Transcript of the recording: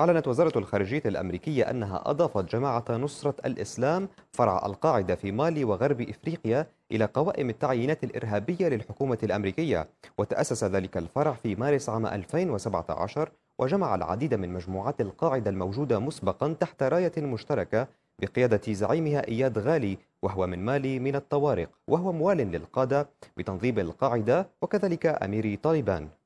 أعلنت وزارة الخارجية الأمريكية أنها أضافت جماعة نصرة الإسلام فرع القاعدة في مالي وغرب إفريقيا إلى قوائم التعيينات الإرهابية للحكومة الأمريكية وتأسس ذلك الفرع في مارس عام 2017 وجمع العديد من مجموعات القاعدة الموجودة مسبقا تحت راية مشتركة بقيادة زعيمها إياد غالي وهو من مالي من الطوارق وهو موال للقادة بتنظيم القاعدة وكذلك أمير طالبان